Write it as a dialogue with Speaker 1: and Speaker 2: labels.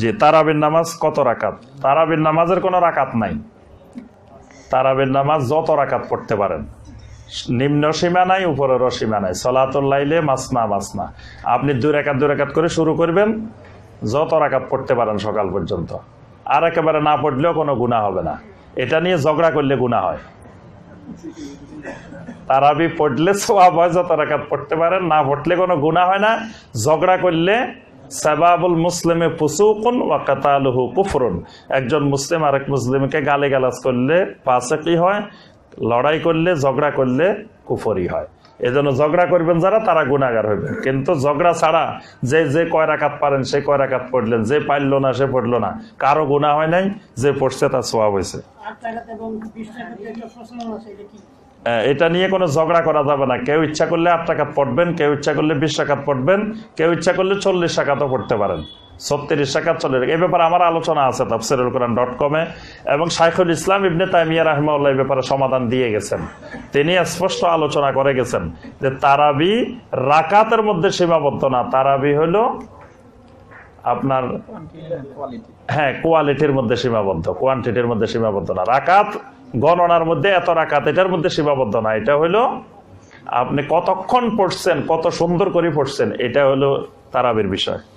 Speaker 1: যে তারাবের নামাজ কত রাকাত তারাবের নামাজের কোনো রাকাত নাই তারাবের নামাজ যত রাকাত পড়তে পারেন নিম্ন সীমা নাই উপরের সীমা নাই সলাতলাইলে মাসনা মাসনা আপনি দু রেখাত দু রেখাত করে শুরু করবেন যত রাকাত পড়তে পারেন সকাল পর্যন্ত আর একেবারে না পড়লেও কোনো গুণা হবে না এটা নিয়ে ঝগড়া করলে গুণা হয় তারাবি পড়লে সব হয় যত রাকাত পড়তে পারেন না পড়লে কোনো গুণা হয় না ঝগড়া করলে সাবাবুল মুসলিমে ফুসুকুন ওয়া কাতালুহু কুফরুন একজন মুসলিম আরেক মুসলিমকে গালে গালাজ করলে পাশাকি হয় লড়াই করলে ঝগড়া করলে কুফরি হয় এজন্য ঝগড়া করবেন যারা তারা গুণাগার হইবেন কিন্তু ঝগড়া ছাড়া যে যে কয় রাকাত পারেন সে কয় রাকাত পড়লেন যে পারল না সে পড়ল না কারো গুণা হয় নাই যে পড়ছে তার সোয়াব হয়েছে এটা নিয়ে কোনো ঝগড়া করা যাবে না কেউ ইচ্ছা করলে আট টাকাত পড়বেন কেউ ইচ্ছা করলে বিশ টাকাত পড়বেন কেউ ইচ্ছা করলে চল্লিশ টাকাতও পড়তে পারেন ছত্রিশ টাকা চল্লিশ টাকা এ ব্যাপারে আমার আলোচনা আছে তফসিরুল কোরআন ডট কমে এবং শাইখুল ইসলাম ইবনে তাইমিয়া রাহমাউল্লাহ এই ব্যাপারে সমাধান দিয়ে গেছেন তিনি স্পষ্ট আলোচনা করে গেছেন যে তারাবি রাকাতের মধ্যে সীমাবদ্ধ না তারাবি হইল আপনার হ্যাঁ কোয়ালিটির মধ্যে সীমাবদ্ধ কোয়ান্টিটির মধ্যে সীমাবদ্ধ না রাকাত গণনার মধ্যে এত রাখাত এটার মধ্যে সীমাবদ্ধ না এটা হলো আপনি কতক্ষণ পড়ছেন কত সুন্দর করে পড়ছেন এটা হলো তারাবের বিষয়